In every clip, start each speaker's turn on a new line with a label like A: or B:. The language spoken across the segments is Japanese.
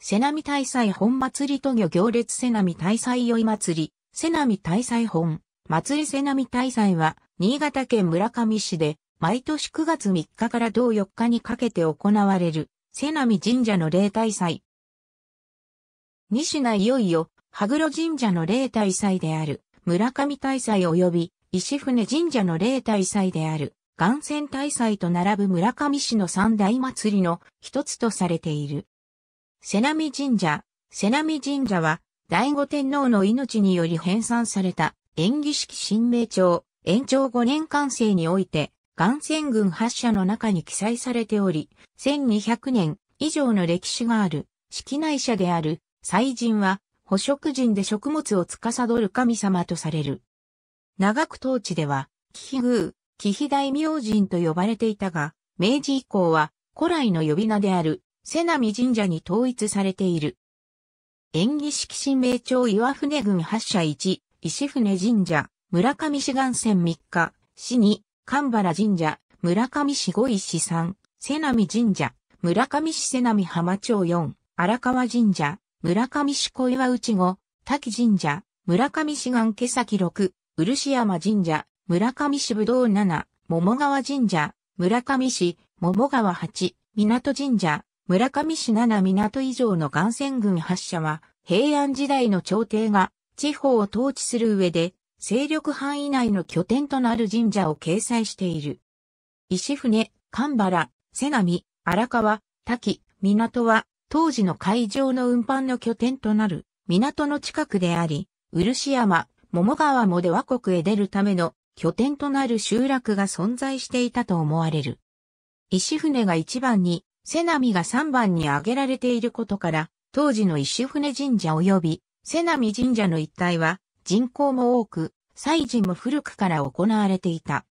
A: 瀬波大祭本祭りと魚行列瀬波大祭宵祭り、瀬波大祭本、祭り瀬波大祭は、新潟県村上市で、毎年9月3日から同4日にかけて行われる、瀬波神社の例大祭。西名いよいよ、羽黒神社の例大祭である、村上大祭及び、石船神社の例大祭である、岩泉大祭と並ぶ村上市の三大祭りの一つとされている。瀬波神社。瀬波神社は、醍醐天皇の命により編纂された、演技式新名帳、延長5年間成において、岩泉軍発社の中に記載されており、1200年以上の歴史がある、式内社である、祭神は、捕食人で食物を司る神様とされる。長く当地では、紀比宮、紀比大明神と呼ばれていたが、明治以降は古来の呼び名である瀬波神社に統一されている。演技式神明町岩船郡8社1、石船神社、村上市岸線3日、市2、神原神社、村上市五石3、瀬波神社、村上市瀬波浜町4、荒川神社、村上市小岩内5、滝神社、村上市岸毛先6、漆山神社、村上市武道七、7、桃川神社、村上市、桃川8、港神社、村上市七港以上の岩泉軍発射は、平安時代の朝廷が地方を統治する上で、勢力範囲内の拠点となる神社を掲載している。石船、神原、瀬波、荒川、滝、港は、当時の海上の運搬の拠点となる港の近くであり、漆山、桃川もで和国へ出るための拠点となる集落が存在していたと思われる。石船が一番に瀬波が3番に挙げられていることから、当時の石船神社及び瀬波神社の一帯は人口も多く、祭神も古くから行われていた。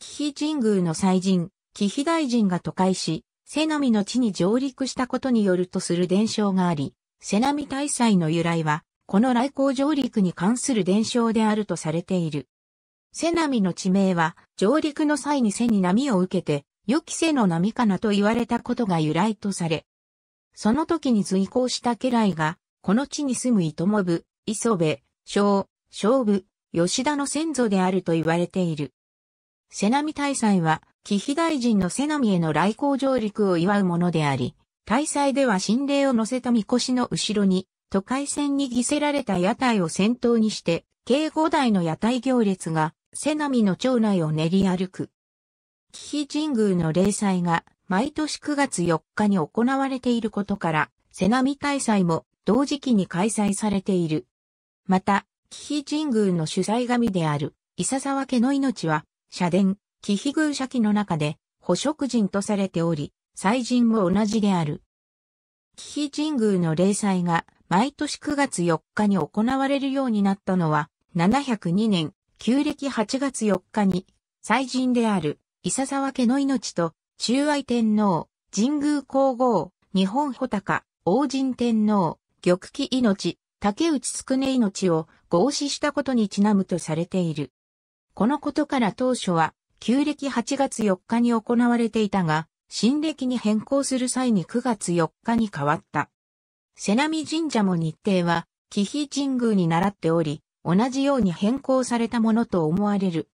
A: 紀比神宮の祭神、紀比大神が都会し、瀬波の地に上陸したことによるとする伝承があり、瀬波大祭の由来は、この来航上陸に関する伝承であるとされている。瀬波の地名は、上陸の際に背に波を受けて、予期せの波かなと言われたことが由来とされ、その時に随行した家来が、この地に住む伊藤部、磯部、小、小部、吉田の先祖であると言われている。瀬波大祭は、紀飛大臣の瀬波への来航上陸を祝うものであり、大祭では神霊を乗せた神輿の後ろに、都会線に犠せられた屋台を先頭にして、計五台の屋台行列が、瀬波の町内を練り歩く。紀伊神宮の霊祭が毎年9月4日に行われていることから、瀬波大祭も同時期に開催されている。また、紀伊神宮の主催神である、伊佐沢家の命は、社殿、紀伊宮社記の中で、捕食人とされており、祭神も同じである。紀伊神宮の霊祭が毎年9月4日に行われるようになったのは、702年、旧暦8月4日に、祭神である伊佐沢家の命と、中愛天皇、神宮皇后、日本穂高、王神天皇、玉器命、竹内つくね命を合祀したことにちなむとされている。このことから当初は、旧暦8月4日に行われていたが、新暦に変更する際に9月4日に変わった。瀬波神社も日程は、紀比神宮に習っており、同じように変更されたものと思われる。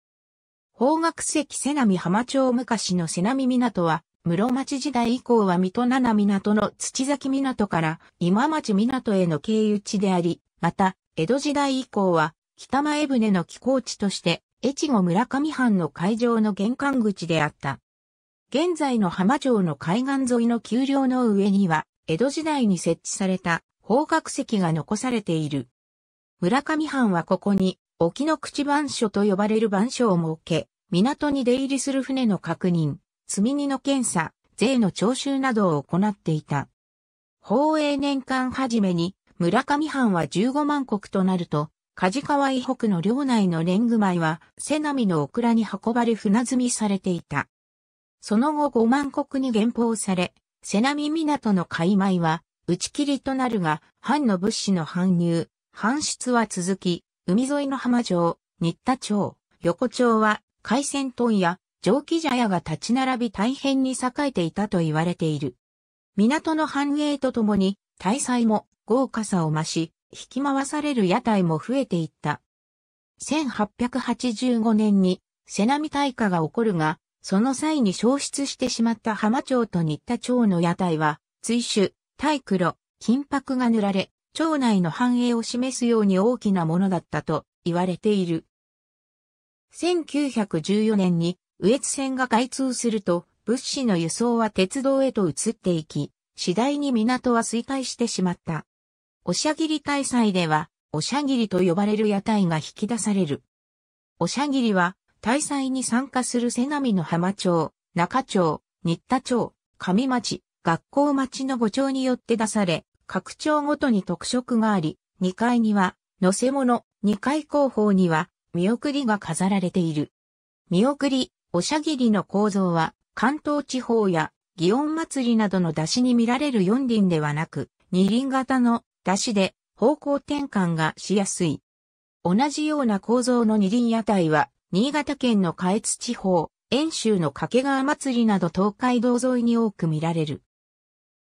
A: 方角石瀬波浜町昔の瀬波港は、室町時代以降は水戸七港の土崎港から今町港への経由地であり、また、江戸時代以降は、北前船の寄港地として、越後村上藩の海上の玄関口であった。現在の浜町の海岸沿いの丘陵の上には、江戸時代に設置された方角石が残されている。村上藩はここに沖の口番所と呼ばれる番所を設け、港に出入りする船の確認、積み荷の検査、税の徴収などを行っていた。宝永年間はじめに、村上藩は15万石となると、梶川以北の領内の年貢米は、瀬波のオクラに運ばれ船積みされていた。その後5万石に減俸され、瀬波港の海米は、打ち切りとなるが、藩の物資の搬入、搬出は続き、海沿いの浜城、新田町、横丁は海鮮豚や蒸気茶屋が立ち並び大変に栄えていたと言われている。港の繁栄とともに、大祭も豪華さを増し、引き回される屋台も増えていった。1885年に、瀬波大火が起こるが、その際に消失してしまった浜町と新田町の屋台は、追種、大黒、金箔が塗られ、町内の繁栄を示すように大きなものだったと言われている。1914年に羽越線が開通すると物資の輸送は鉄道へと移っていき、次第に港は衰退してしまった。おしゃぎり大祭では、おしゃぎりと呼ばれる屋台が引き出される。おしゃぎりは、大祭に参加する瀬波の浜町、中町、新田町、上町、学校町の5町によって出され、各町ごとに特色があり、2階には、乗せ物、2階後方には、見送りが飾られている。見送り、おしゃぎりの構造は、関東地方や、祇園祭などの出汁に見られる4輪ではなく、2輪型の出汁で方向転換がしやすい。同じような構造の二輪屋台は、新潟県の下越地方、遠州の掛川祭りなど東海道沿いに多く見られる。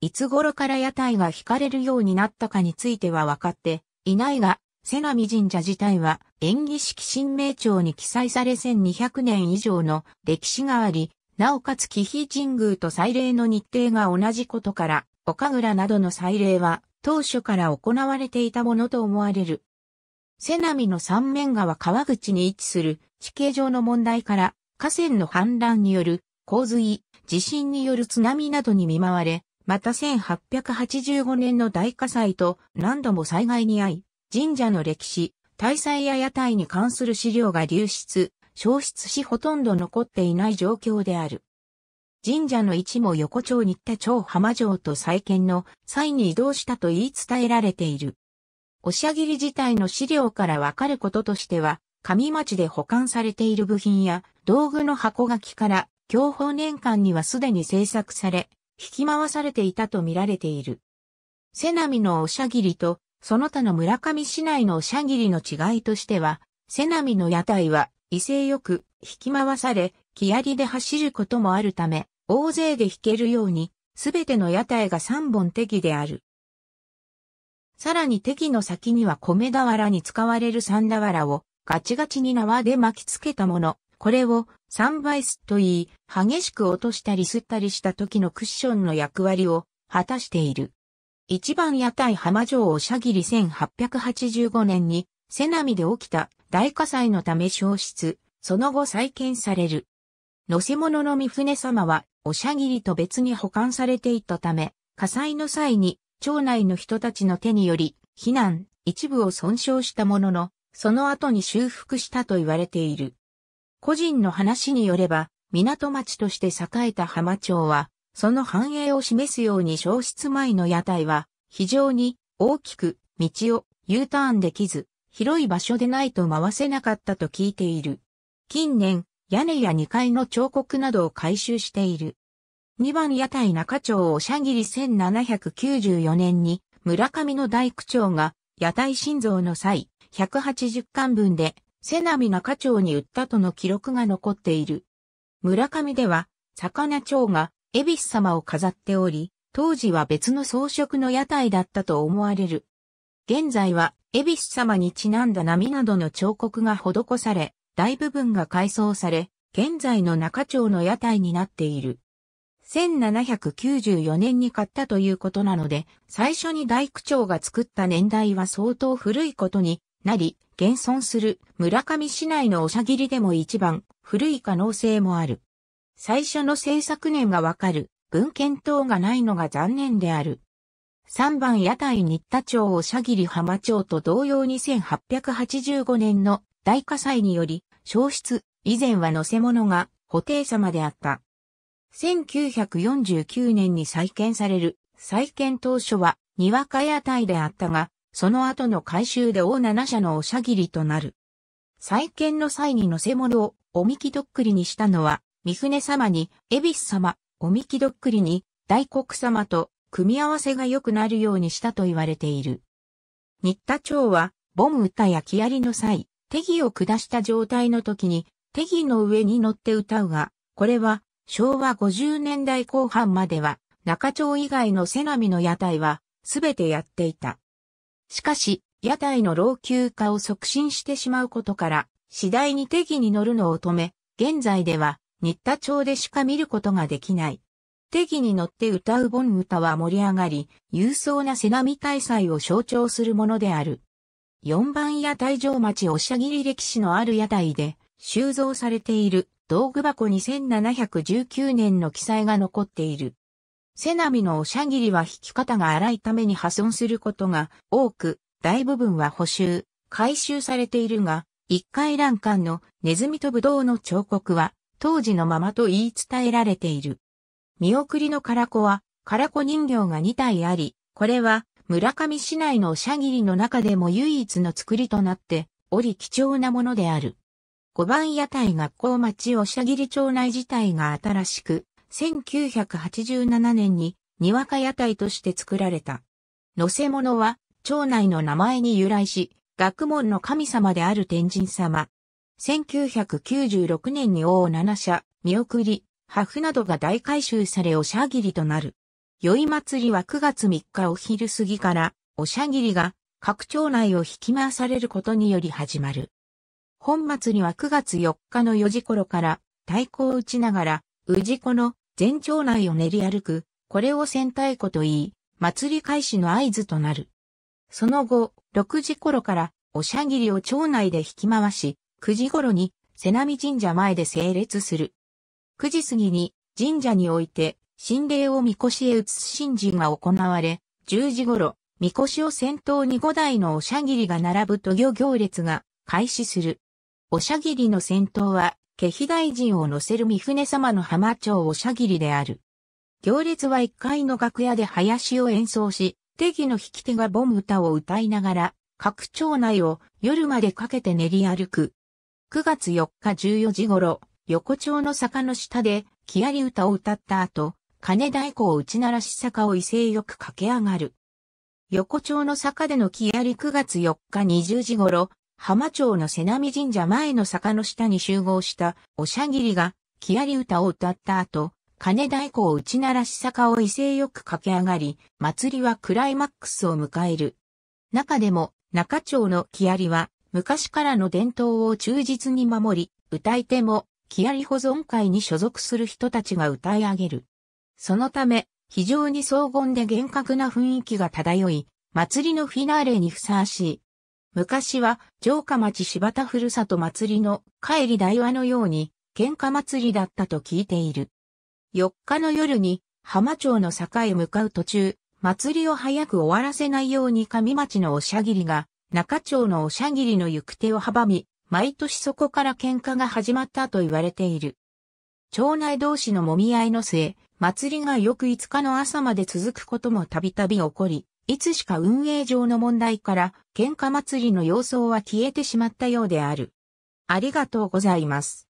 A: いつ頃から屋台が引かれるようになったかについては分かっていないが、瀬波神社自体は縁起式神明帳に記載され1200年以上の歴史があり、なおかつ紀比神宮と祭礼の日程が同じことから、岡倉などの祭礼は当初から行われていたものと思われる。瀬波の三面川川口に位置する地形上の問題から、河川の氾濫による洪水、地震による津波などに見舞われ、また1885年の大火災と何度も災害に遭い、神社の歴史、大祭や屋台に関する資料が流出、消失しほとんど残っていない状況である。神社の位置も横丁っ田町浜城と再建の際に移動したと言い伝えられている。押切自体の資料からわかることとしては、上町で保管されている部品や道具の箱書きから享保年間にはすでに制作され、引き回されていたと見られている。瀬波のおしゃぎりと、その他の村上市内のおしゃぎりの違いとしては、瀬波の屋台は威勢よく引き回され、木槍で走ることもあるため、大勢で引けるように、すべての屋台が3本敵である。さらに敵の先には米俵に使われる三俵をガチガチに縄で巻きつけたもの、これをサンバイスと言い、激しく落としたり吸ったりした時のクッションの役割を果たしている。一番屋台浜城おしゃぎり1885年に、瀬波で起きた大火災のため消失、その後再建される。乗せ物の三船様は、おしゃぎりと別に保管されていたため、火災の際に、町内の人たちの手により、避難、一部を損傷したものの、その後に修復したと言われている。個人の話によれば、港町として栄えた浜町は、その繁栄を示すように消失前の屋台は、非常に大きく道を U ターンできず、広い場所でないと回せなかったと聞いている。近年、屋根や2階の彫刻などを回収している。2番屋台中町をしゃぎり1794年に村上の大工長が屋台心臓の際180巻分で瀬波中町に売ったとの記録が残っている。村上では、魚町が、恵比寿様を飾っており、当時は別の装飾の屋台だったと思われる。現在は、恵比寿様にちなんだ波などの彫刻が施され、大部分が改装され、現在の中町の屋台になっている。1794年に買ったということなので、最初に大工長が作った年代は相当古いことになり、現存する村上市内のおしゃぎりでも一番古い可能性もある。最初の制作年がわかる文献等がないのが残念である。3番屋台新田町おしゃぎり浜町と同様に1 8 8 5年の大火災により消失以前は乗せ物が布袋様であった。1949年に再建される再建当初はにわか屋台であったがその後の改修で大7社のおしゃぎりとなる。再建の際に乗せ物をおみきどっくりにしたのは、三船様に、恵比寿様、おみきどっくりに、大黒様と、組み合わせが良くなるようにしたと言われている。新田町は、ボム歌や木槍の際、手儀を下した状態の時に、手儀の上に乗って歌うが、これは、昭和50年代後半までは、中町以外の瀬波の屋台は、すべてやっていた。しかし、屋台の老朽化を促進してしまうことから、次第に手に乗るのを止め、現在では、新田町でしか見ることができない。手に乗って歌う盆歌は盛り上がり、勇壮な瀬波大祭を象徴するものである。四番屋台城町おしゃぎり歴史のある屋台で、収蔵されている道具箱に7 1 9年の記載が残っている。セナミのおしゃぎりは引き方が荒いために破損することが多く、大部分は補修、回収されているが、一階欄間のネズミとブドウの彫刻は当時のままと言い伝えられている。見送りのカラコは、カラコ人形が2体あり、これは村上市内のおしゃぎりの中でも唯一の作りとなって、おり貴重なものである。5番屋台学校町おしゃぎり町内自体が新しく、1987年ににわか屋台として作られた。乗せ物は町内の名前に由来し、学問の神様である天神様。1996年に王七社、見送り、破風などが大改修されおしゃぎりとなる。宵祭りは9月3日お昼過ぎから、おしゃぎりが各町内を引き回されることにより始まる。本祭りは9月4日の4時頃から、太鼓を打ちながら、治子の全町内を練り歩く、これを戦太鼓と言い、祭り開始の合図となる。その後、6時頃から、おしゃぎりを町内で引き回し、9時頃に、瀬波神社前で整列する。9時過ぎに、神社において、神霊を神輿へ移す神事が行われ、10時頃、神輿を先頭に5台のおしゃぎりが並ぶと御行列が開始する。おしゃぎりの先頭は、家妃大臣を乗せる三船様の浜町おしゃぎりである。行列は一階の楽屋で林を演奏し、手木の引き手がボム歌を歌いながら、各町内を夜までかけて練り歩く。9月4日14時頃、横丁の坂の下で、木槍歌を歌った後、金太鼓を打ち鳴らし坂を威勢よく駆け上がる。横丁の坂での木槍9月4日20時頃、浜町の瀬波神社前の坂の下に集合したおしゃぎりが、木り歌を歌った後、金太鼓を打ち鳴らし坂を威勢よく駆け上がり、祭りはクライマックスを迎える。中でも、中町の木りは、昔からの伝統を忠実に守り、歌い手も、木り保存会に所属する人たちが歌い上げる。そのため、非常に荘厳で厳格な雰囲気が漂い、祭りのフィナーレにふさわしい。昔は城下町柴田ふるさと祭りの帰り台話のように喧嘩祭りだったと聞いている。4日の夜に浜町の坂へ向かう途中、祭りを早く終わらせないように上町のおしゃぎりが中町のおしゃぎりの行く手を阻み、毎年そこから喧嘩が始まったと言われている。町内同士のもみ合いの末、祭りが翌5日の朝まで続くこともたびたび起こり、いつしか運営上の問題から喧嘩祭りの様相は消えてしまったようである。ありがとうございます。